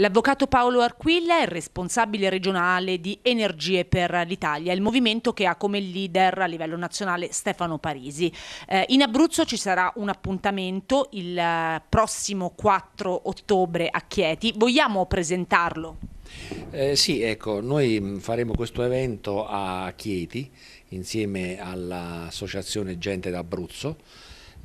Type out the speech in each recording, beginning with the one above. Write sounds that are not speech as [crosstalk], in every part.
L'avvocato Paolo Arquilla è responsabile regionale di Energie per l'Italia, il movimento che ha come leader a livello nazionale Stefano Parisi. Eh, in Abruzzo ci sarà un appuntamento il eh, prossimo 4 ottobre a Chieti. Vogliamo presentarlo? Eh, sì, ecco, noi mm, faremo questo evento a Chieti insieme all'associazione Gente d'Abruzzo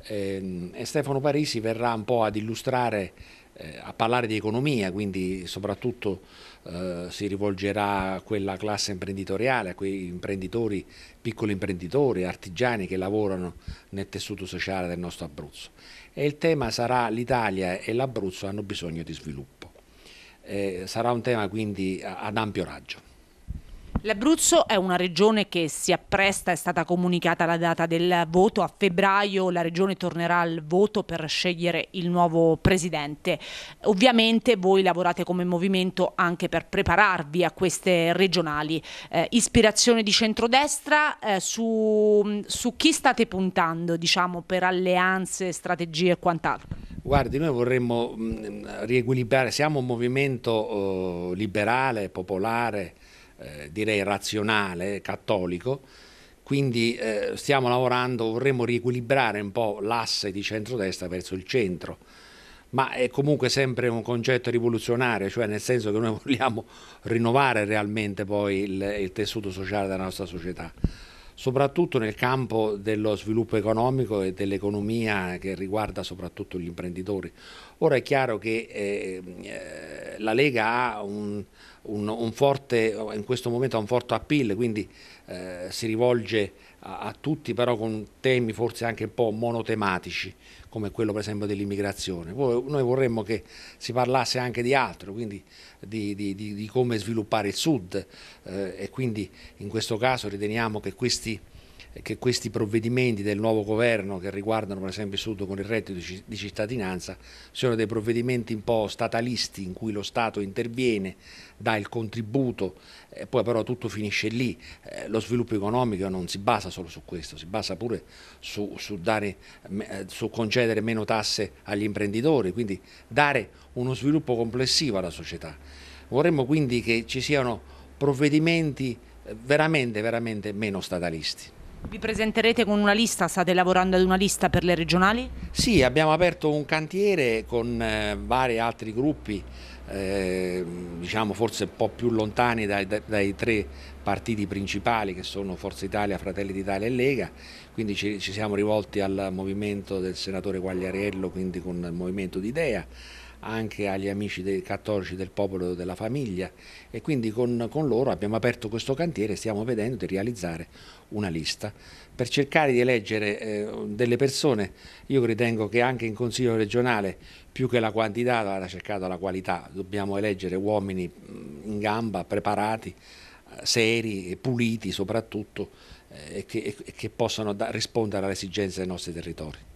eh, e Stefano Parisi verrà un po' ad illustrare eh, a parlare di economia, quindi soprattutto eh, si rivolgerà a quella classe imprenditoriale, a quei imprenditori, piccoli imprenditori, artigiani che lavorano nel tessuto sociale del nostro Abruzzo. E il tema sarà l'Italia e l'Abruzzo hanno bisogno di sviluppo. Eh, sarà un tema quindi ad ampio raggio. L'Abruzzo è una regione che si appresta, è stata comunicata la data del voto, a febbraio la regione tornerà al voto per scegliere il nuovo presidente. Ovviamente voi lavorate come movimento anche per prepararvi a queste regionali. Eh, ispirazione di centrodestra, eh, su, su chi state puntando diciamo, per alleanze, strategie e quant'altro? Guardi, noi vorremmo mm, riequilibrare, siamo un movimento eh, liberale, popolare, eh, direi razionale, cattolico, quindi eh, stiamo lavorando, vorremmo riequilibrare un po' l'asse di centrodestra verso il centro, ma è comunque sempre un concetto rivoluzionario, cioè nel senso che noi [laughs] vogliamo rinnovare realmente poi il, il tessuto sociale della nostra società soprattutto nel campo dello sviluppo economico e dell'economia che riguarda soprattutto gli imprenditori. Ora è chiaro che eh, eh la Lega ha un, un, un forte, in questo momento ha un forte appeal, quindi eh, si rivolge a, a, tutti però con temi forse anche un po' monotematici, come quello per esempio dell'immigrazione. Noi vorremmo che si parlasse anche di altro, quindi di, di, di, di come sviluppare il Sud eh, e quindi in questo caso riteniamo che questi che questi provvedimenti del nuovo governo che riguardano per esempio il sud con il reddito di cittadinanza siano dei provvedimenti un po' statalisti in cui lo Stato interviene, dà il contributo, e eh, poi però tutto finisce lì. Eh, lo sviluppo economico non si basa solo su questo, si basa pure su, su, dare, eh, su concedere meno tasse agli imprenditori, quindi dare uno sviluppo complessivo alla società. Vorremmo quindi che ci siano provvedimenti eh, veramente, veramente meno statalisti. Vi presenterete con una lista? State lavorando ad una lista per le regionali? Sì, abbiamo aperto un cantiere con eh, vari altri gruppi, eh, diciamo forse un po' più lontani dai, dai, dai, tre partiti principali che sono Forza Italia, Fratelli d'Italia e Lega, quindi ci, ci siamo rivolti al movimento del senatore Quagliarello, quindi con il movimento d'Idea anche agli amici dei cattolici del popolo e della famiglia e quindi con, con loro abbiamo aperto questo cantiere e stiamo vedendo di realizzare una lista per cercare di eleggere eh, delle persone, io ritengo che anche in Consiglio regionale più che la quantità vada cercata la qualità, dobbiamo eleggere uomini mm, in gamba, preparati, eh, seri, puliti soprattutto eh, che, che possano da, rispondere alle esigenze dei nostri territori.